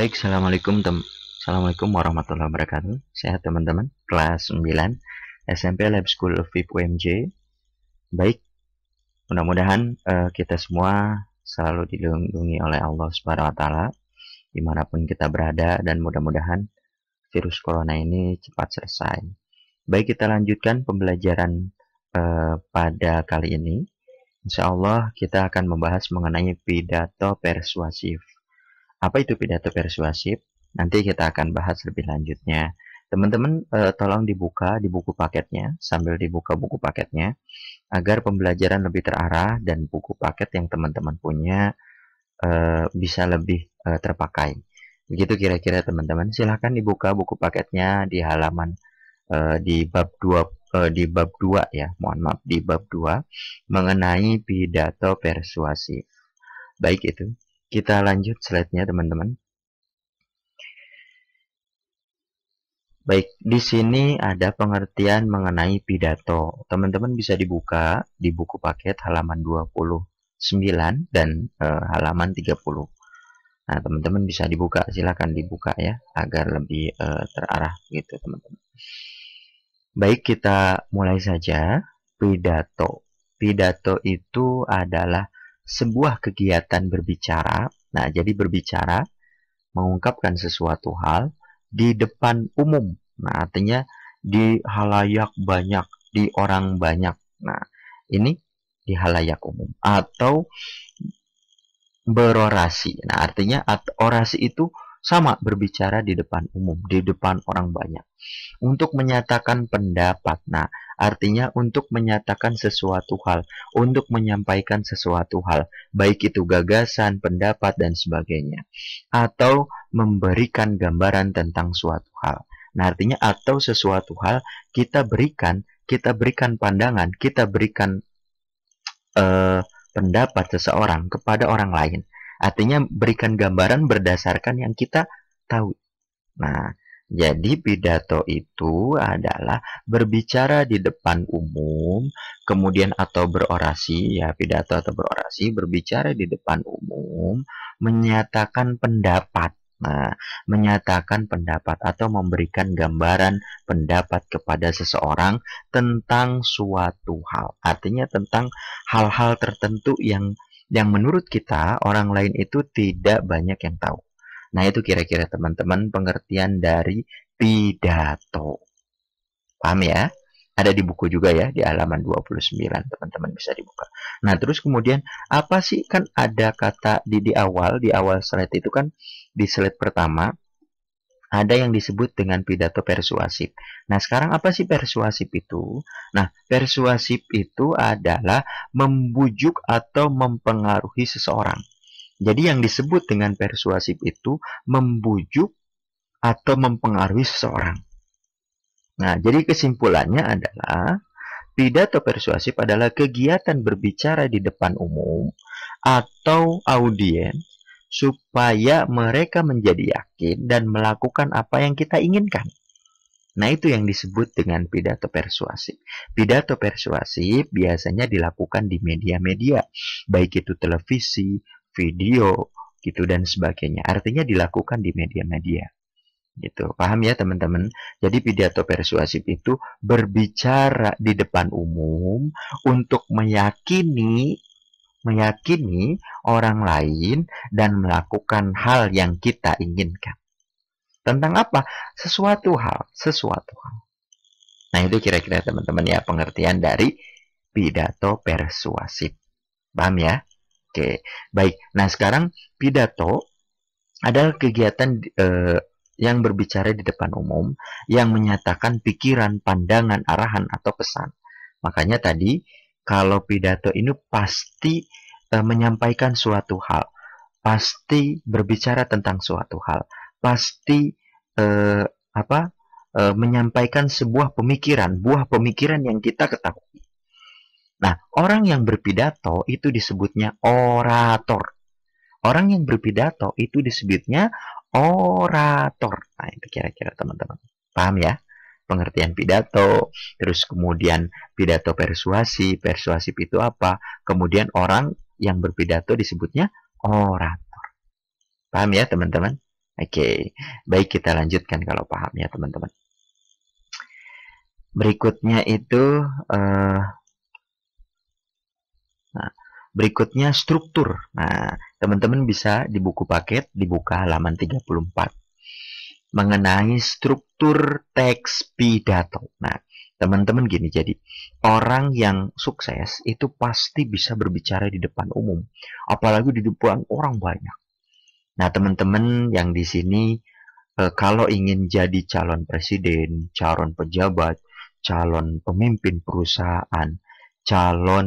Baik, Assalamualaikum tem Assalamualaikum warahmatullahi wabarakatuh Sehat teman-teman, kelas 9 SMP Lab School of UMJ Baik, mudah-mudahan uh, kita semua selalu dilindungi oleh Allah Subhanahu wa taala dimanapun kita berada dan mudah-mudahan virus corona ini cepat selesai. Baik, kita lanjutkan pembelajaran uh, pada kali ini. Insya Allah kita akan membahas mengenai pidato persuasif. Apa itu pidato persuasif? Nanti kita akan bahas lebih lanjutnya. Teman-teman eh, tolong dibuka di buku paketnya, sambil dibuka buku paketnya, agar pembelajaran lebih terarah dan buku paket yang teman-teman punya eh, bisa lebih eh, terpakai. Begitu kira-kira teman-teman. Silahkan dibuka buku paketnya di halaman eh, di bab 2 eh, di bab 2 ya, mohon maaf di bab 2 mengenai pidato persuasif. Baik itu. Kita lanjut slide-nya teman-teman. Baik, di sini ada pengertian mengenai pidato. Teman-teman bisa dibuka di buku paket halaman 29 dan e, halaman 30. Nah, teman-teman bisa dibuka, silakan dibuka ya agar lebih e, terarah gitu, teman-teman. Baik, kita mulai saja pidato. Pidato itu adalah sebuah kegiatan berbicara. Nah, jadi berbicara mengungkapkan sesuatu hal di depan umum. Nah, artinya di halayak banyak, di orang banyak. Nah, ini di halayak umum atau berorasi. Nah, artinya orasi itu sama berbicara di depan umum, di depan orang banyak. Untuk menyatakan pendapat, nah artinya untuk menyatakan sesuatu hal, untuk menyampaikan sesuatu hal, baik itu gagasan, pendapat, dan sebagainya. Atau memberikan gambaran tentang suatu hal. Nah artinya atau sesuatu hal kita berikan, kita berikan pandangan, kita berikan... Uh, pendapat seseorang kepada orang lain. Artinya berikan gambaran berdasarkan yang kita tahu. Nah, jadi pidato itu adalah berbicara di depan umum, kemudian atau berorasi, ya pidato atau berorasi, berbicara di depan umum, menyatakan pendapat. Nah, menyatakan pendapat atau memberikan gambaran pendapat kepada seseorang tentang suatu hal. Artinya tentang hal-hal tertentu yang yang menurut kita orang lain itu tidak banyak yang tahu. Nah, itu kira-kira teman-teman pengertian dari pidato. Paham ya? Ada di buku juga ya, di halaman 29 teman-teman bisa dibuka. Nah, terus kemudian apa sih kan ada kata di di awal, di awal slide itu kan di slide pertama ada yang disebut dengan pidato persuasif. Nah, sekarang apa sih persuasif itu? Nah, persuasif itu adalah membujuk atau mempengaruhi seseorang. Jadi yang disebut dengan persuasif itu membujuk atau mempengaruhi seseorang. Nah, jadi kesimpulannya adalah pidato persuasif adalah kegiatan berbicara di depan umum atau audiens supaya mereka menjadi yakin dan melakukan apa yang kita inginkan. Nah, itu yang disebut dengan pidato persuasif. Pidato persuasif biasanya dilakukan di media-media, baik itu televisi, video, gitu dan sebagainya. Artinya dilakukan di media-media. Gitu. Paham ya, teman-teman? Jadi pidato persuasif itu berbicara di depan umum untuk meyakini meyakini orang lain dan melakukan hal yang kita inginkan. Tentang apa? Sesuatu hal, sesuatu hal. Nah, itu kira-kira teman-teman ya pengertian dari pidato persuasif. Paham ya? Oke, baik. Nah, sekarang pidato adalah kegiatan eh, yang berbicara di depan umum yang menyatakan pikiran, pandangan, arahan atau pesan. Makanya tadi kalau pidato ini pasti e, menyampaikan suatu hal, pasti berbicara tentang suatu hal, pasti e, apa e, menyampaikan sebuah pemikiran, buah pemikiran yang kita ketahui. Nah, orang yang berpidato itu disebutnya orator. Orang yang berpidato itu disebutnya orator. Nah, itu kira-kira teman-teman. Paham ya? pengertian pidato, terus kemudian pidato persuasi, persuasif itu apa, kemudian orang yang berpidato disebutnya orator. Paham ya teman-teman? Oke, baik kita lanjutkan kalau paham ya teman-teman. Berikutnya itu, uh, nah, berikutnya struktur. Nah, teman-teman bisa di buku paket dibuka halaman 34 mengenai struktur teks pidato. Nah, teman-teman gini, jadi orang yang sukses itu pasti bisa berbicara di depan umum, apalagi di depan orang banyak. Nah, teman-teman yang di sini eh, kalau ingin jadi calon presiden, calon pejabat, calon pemimpin perusahaan, calon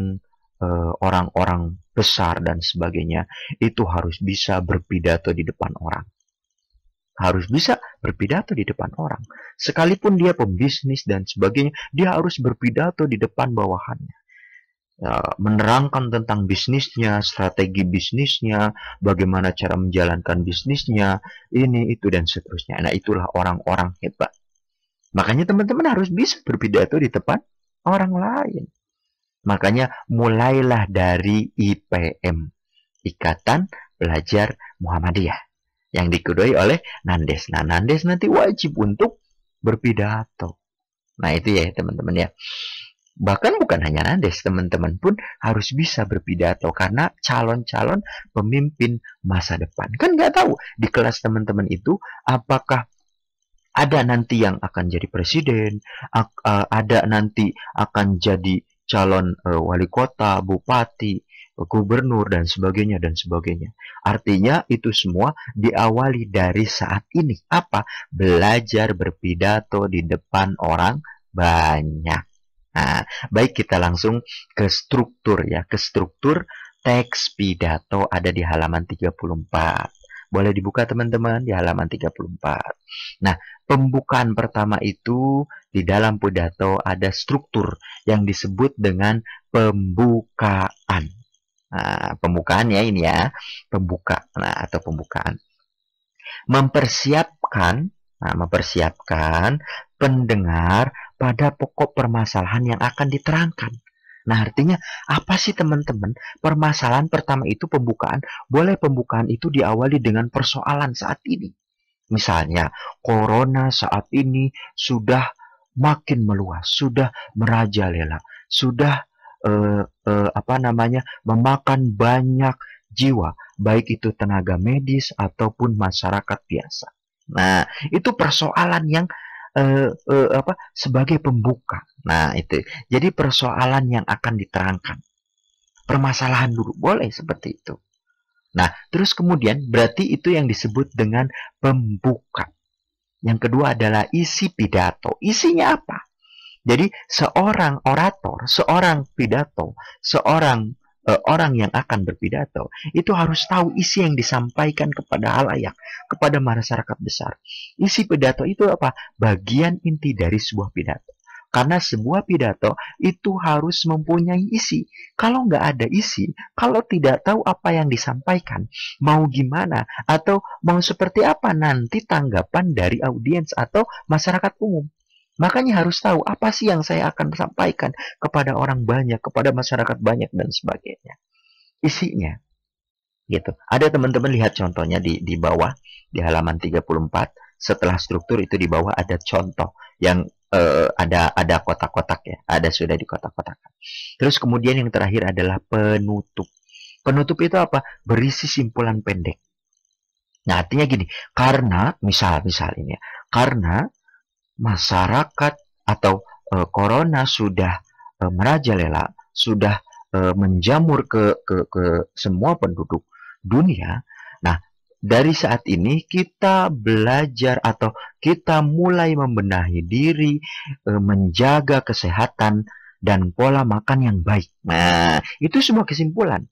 eh, orang-orang besar dan sebagainya, itu harus bisa berpidato di depan orang harus bisa berpidato di depan orang. Sekalipun dia pembisnis dan sebagainya, dia harus berpidato di depan bawahannya. Ya, menerangkan tentang bisnisnya, strategi bisnisnya, bagaimana cara menjalankan bisnisnya, ini, itu, dan seterusnya. Nah, itulah orang-orang hebat. Makanya teman-teman harus bisa berpidato di depan orang lain. Makanya mulailah dari IPM, Ikatan Pelajar Muhammadiyah yang dikodai oleh Nandes. Nah, Nandes nanti wajib untuk berpidato. Nah, itu ya teman-teman ya. Bahkan bukan hanya Nandes, teman-teman pun harus bisa berpidato karena calon-calon pemimpin masa depan. Kan nggak tahu di kelas teman-teman itu apakah ada nanti yang akan jadi presiden, eh, ada nanti akan jadi calon eh, wali kota, bupati, gubernur dan sebagainya dan sebagainya. Artinya itu semua diawali dari saat ini. Apa? Belajar berpidato di depan orang banyak. Nah, baik kita langsung ke struktur ya, ke struktur teks pidato ada di halaman 34. Boleh dibuka teman-teman di halaman 34. Nah, pembukaan pertama itu di dalam pidato ada struktur yang disebut dengan pembukaan. Nah, pembukaan ya ini ya, pembuka nah, atau pembukaan. Mempersiapkan, nah, mempersiapkan pendengar pada pokok permasalahan yang akan diterangkan. Nah, artinya apa sih teman-teman? Permasalahan pertama itu pembukaan. Boleh pembukaan itu diawali dengan persoalan saat ini. Misalnya, corona saat ini sudah makin meluas, sudah merajalela, sudah uh, uh, apa namanya memakan banyak jiwa, baik itu tenaga medis ataupun masyarakat biasa. Nah, itu persoalan yang uh, uh, apa sebagai pembuka. Nah, itu. Jadi persoalan yang akan diterangkan. Permasalahan dulu boleh seperti itu. Nah, terus kemudian berarti itu yang disebut dengan pembuka. Yang kedua adalah isi pidato. Isinya apa? Jadi seorang orator, seorang pidato, seorang uh, orang yang akan berpidato itu harus tahu isi yang disampaikan kepada halayak, kepada masyarakat besar. Isi pidato itu apa? Bagian inti dari sebuah pidato. Karena semua pidato itu harus mempunyai isi. Kalau nggak ada isi, kalau tidak tahu apa yang disampaikan, mau gimana, atau mau seperti apa nanti tanggapan dari audiens atau masyarakat umum. Makanya harus tahu apa sih yang saya akan sampaikan kepada orang banyak, kepada masyarakat banyak dan sebagainya. Isinya gitu. Ada teman-teman lihat contohnya di di bawah di halaman 34 setelah struktur itu di bawah ada contoh yang eh, ada ada kotak-kotak ya, ada sudah di kotak-kotak. Terus kemudian yang terakhir adalah penutup. Penutup itu apa? Berisi simpulan pendek. Nah, artinya gini, karena misal misal ini ya, karena masyarakat atau e, corona sudah e, merajalela, sudah e, menjamur ke, ke ke semua penduduk dunia. Nah, dari saat ini kita belajar atau kita mulai membenahi diri, e, menjaga kesehatan dan pola makan yang baik. Nah, itu semua kesimpulan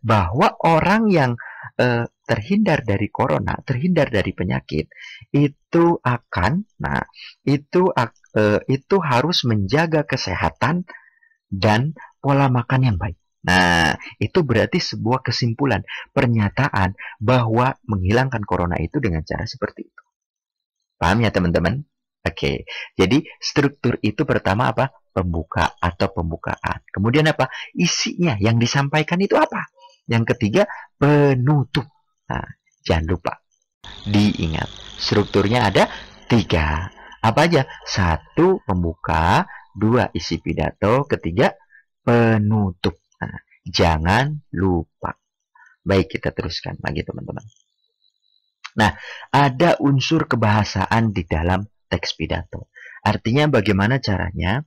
bahwa orang yang eh, terhindar dari corona, terhindar dari penyakit, itu akan, nah, itu eh, itu harus menjaga kesehatan dan pola makan yang baik. Nah, itu berarti sebuah kesimpulan, pernyataan bahwa menghilangkan corona itu dengan cara seperti itu. Paham ya teman-teman? Oke, jadi struktur itu pertama apa? Pembuka atau pembukaan. Kemudian apa? Isinya yang disampaikan itu apa? Yang ketiga, penutup. Nah, jangan lupa. Diingat, strukturnya ada tiga. Apa aja? Satu, pembuka. Dua, isi pidato. Ketiga, penutup. Nah, jangan lupa. Baik, kita teruskan lagi teman-teman. Nah, ada unsur kebahasaan di dalam teks pidato. Artinya bagaimana caranya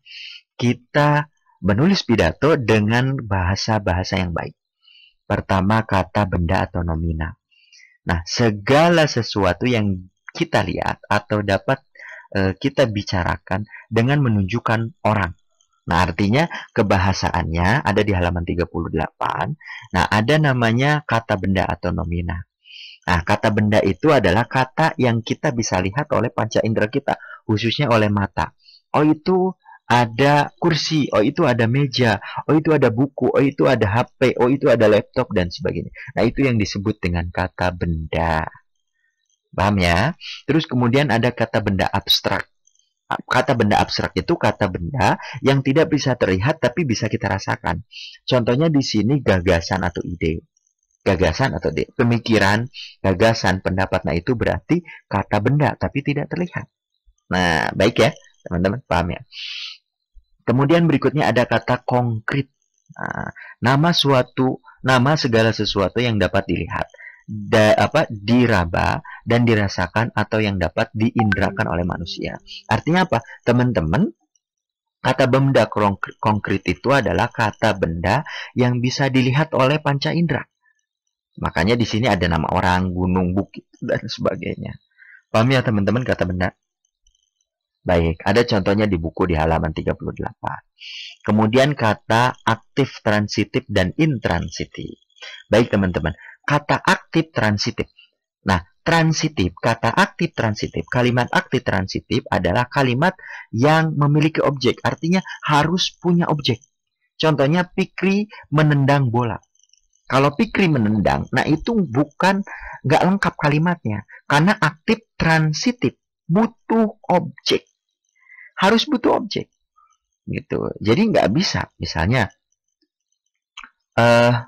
kita menulis pidato dengan bahasa-bahasa yang baik. Pertama, kata benda atau nomina. Nah, segala sesuatu yang kita lihat atau dapat e, kita bicarakan dengan menunjukkan orang. Nah, artinya kebahasaannya ada di halaman 38. Nah, ada namanya kata benda atau nomina. Nah, kata benda itu adalah kata yang kita bisa lihat oleh panca indera kita, khususnya oleh mata. Oh, itu ada kursi, oh itu ada meja, oh itu ada buku, oh itu ada HP, oh itu ada laptop dan sebagainya. Nah, itu yang disebut dengan kata benda. Paham ya? Terus kemudian ada kata benda abstrak. Kata benda abstrak itu kata benda yang tidak bisa terlihat tapi bisa kita rasakan. Contohnya di sini gagasan atau ide. Gagasan atau ide. pemikiran, gagasan, pendapat. Nah, itu berarti kata benda tapi tidak terlihat. Nah, baik ya, teman-teman, paham ya? Kemudian berikutnya ada kata konkret. Nah, nama suatu nama segala sesuatu yang dapat dilihat, da, apa diraba dan dirasakan atau yang dapat diindrakan oleh manusia. Artinya apa? Teman-teman, kata benda konkret itu adalah kata benda yang bisa dilihat oleh panca indera. Makanya di sini ada nama orang, gunung, bukit dan sebagainya. Paham ya teman-teman kata benda? Baik, ada contohnya di buku di halaman 38. Kemudian kata aktif transitif dan intransitif. Baik teman-teman, kata aktif transitif. Nah, transitif, kata aktif transitif, kalimat aktif transitif adalah kalimat yang memiliki objek. Artinya harus punya objek. Contohnya Pikri menendang bola. Kalau Pikri menendang, nah itu bukan nggak lengkap kalimatnya. Karena aktif transitif butuh objek harus butuh objek gitu jadi nggak bisa misalnya uh,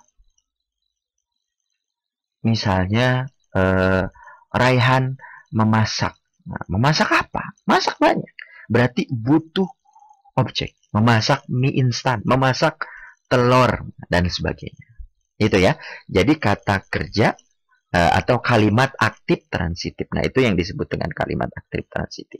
misalnya uh, Raihan memasak nah, memasak apa masak banyak berarti butuh objek memasak mie instan memasak telur dan sebagainya itu ya jadi kata kerja eh, atau kalimat aktif transitif nah itu yang disebut dengan kalimat aktif transitif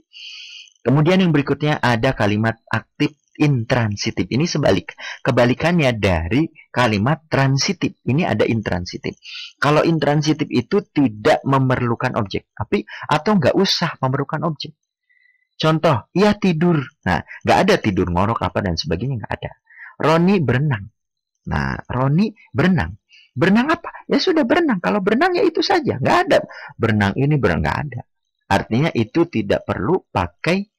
Kemudian yang berikutnya ada kalimat aktif intransitif. Ini sebalik kebalikannya dari kalimat transitif. Ini ada intransitif. Kalau intransitif itu tidak memerlukan objek, tapi atau nggak usah memerlukan objek. Contoh, ia tidur. Nah, nggak ada tidur ngorok apa dan sebagainya nggak ada. Roni berenang. Nah, Roni berenang. Berenang apa? Ya sudah berenang. Kalau berenang ya itu saja. Nggak ada. Berenang ini berenang nggak ada. Artinya itu tidak perlu pakai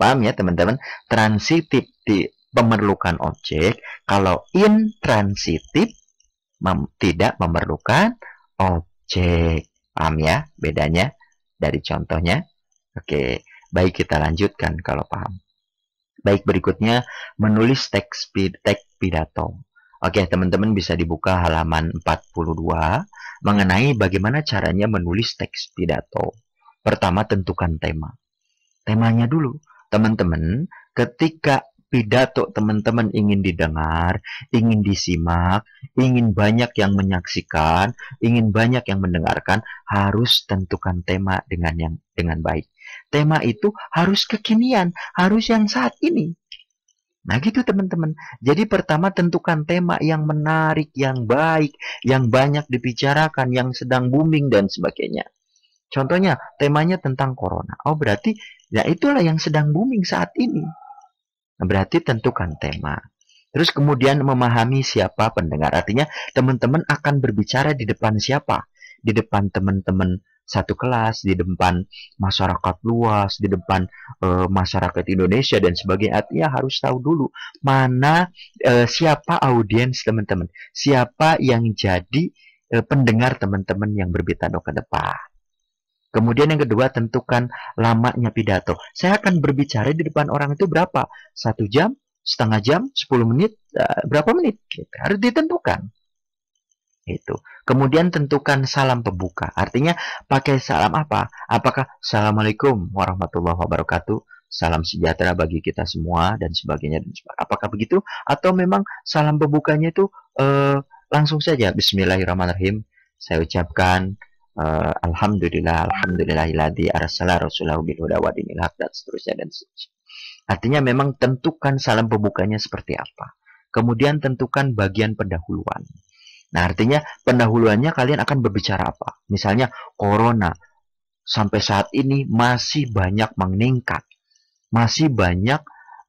Paham ya teman-teman? Transitif di memerlukan objek, kalau intransitif mem tidak memerlukan objek. Paham ya bedanya dari contohnya? Oke, baik kita lanjutkan kalau paham. Baik berikutnya menulis teks teks pidato. Oke, teman-teman bisa dibuka halaman 42 mengenai bagaimana caranya menulis teks pidato. Pertama tentukan tema. Temanya dulu teman-teman, ketika pidato teman-teman ingin didengar, ingin disimak, ingin banyak yang menyaksikan, ingin banyak yang mendengarkan, harus tentukan tema dengan yang dengan baik. Tema itu harus kekinian, harus yang saat ini. Nah gitu teman-teman. Jadi pertama tentukan tema yang menarik, yang baik, yang banyak dibicarakan, yang sedang booming dan sebagainya. Contohnya temanya tentang corona. Oh berarti Nah itulah yang sedang booming saat ini. Nah, berarti tentukan tema. Terus kemudian memahami siapa pendengar. Artinya teman-teman akan berbicara di depan siapa? Di depan teman-teman satu kelas, di depan masyarakat luas, di depan e, masyarakat Indonesia dan sebagainya. Artinya harus tahu dulu mana e, siapa audiens teman-teman. Siapa yang jadi e, pendengar teman-teman yang berbicara ke depan. Kemudian yang kedua tentukan lamanya pidato. Saya akan berbicara di depan orang itu berapa? Satu jam, setengah jam, sepuluh menit, eh, berapa menit? Gitu. Harus ditentukan. Itu. Kemudian tentukan salam pembuka. Artinya pakai salam apa? Apakah Assalamualaikum warahmatullahi wabarakatuh? Salam sejahtera bagi kita semua dan sebagainya dan sebagainya. Apakah begitu? Atau memang salam pembukanya itu eh, langsung saja Bismillahirrahmanirrahim. Saya ucapkan uh, alhamdulillah alhamdulillahilladzi arsala rasulahu bil huda wa dan seterusnya dan seterusnya. Artinya memang tentukan salam pembukanya seperti apa. Kemudian tentukan bagian pendahuluan. Nah, artinya pendahuluannya kalian akan berbicara apa? Misalnya corona sampai saat ini masih banyak meningkat. Masih banyak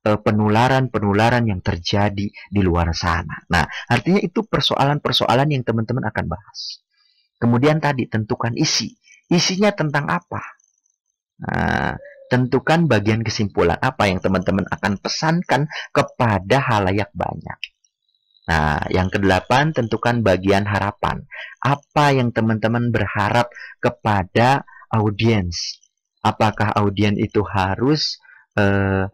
eh, penularan-penularan yang terjadi di luar sana. Nah, artinya itu persoalan-persoalan yang teman-teman akan bahas. Kemudian tadi tentukan isi. Isinya tentang apa? Nah, tentukan bagian kesimpulan apa yang teman-teman akan pesankan kepada halayak banyak. Nah, yang kedelapan tentukan bagian harapan. Apa yang teman-teman berharap kepada audiens? Apakah audiens itu harus eh,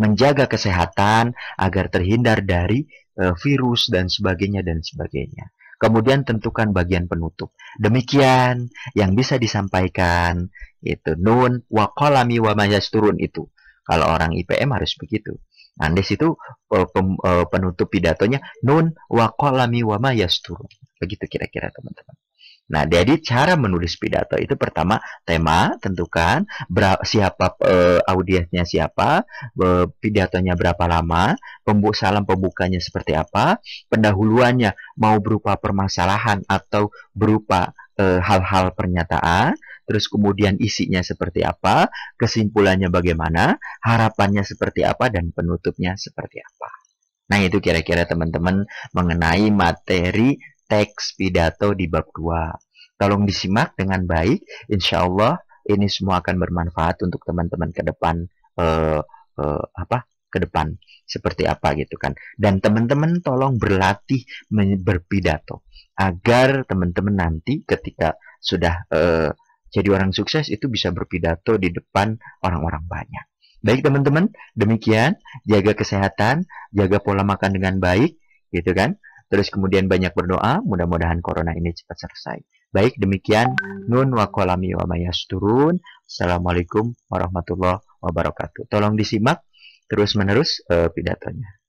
menjaga kesehatan agar terhindar dari eh, virus dan sebagainya dan sebagainya? Kemudian tentukan bagian penutup. Demikian yang bisa disampaikan itu nun wa qalami wa turun itu. Kalau orang IPM harus begitu. Andes nah, itu e, e, penutup pidatonya nun wa qalami wa turun. Begitu kira-kira teman-teman. Nah, jadi cara menulis pidato itu pertama tema tentukan berapa, siapa e, audiensnya siapa, e, pidatonya berapa lama, pembu salam pembukanya seperti apa, pendahuluannya mau berupa permasalahan atau berupa eh, hal-hal e, pernyataan, terus kemudian isinya seperti apa, kesimpulannya bagaimana, harapannya seperti apa dan penutupnya seperti apa. Nah, itu kira-kira teman-teman mengenai materi teks pidato di bab 2. Tolong disimak dengan baik. Insya Allah ini semua akan bermanfaat untuk teman-teman ke depan eh, eh, apa ke depan seperti apa gitu kan. Dan teman-teman tolong berlatih berpidato agar teman-teman nanti ketika sudah eh, jadi orang sukses itu bisa berpidato di depan orang-orang banyak. Baik teman-teman, demikian jaga kesehatan, jaga pola makan dengan baik gitu kan terus kemudian banyak berdoa, mudah-mudahan corona ini cepat selesai. Baik, demikian. Nun wa kolami wa Assalamualaikum warahmatullahi wabarakatuh. Tolong disimak terus-menerus uh, pidatonya.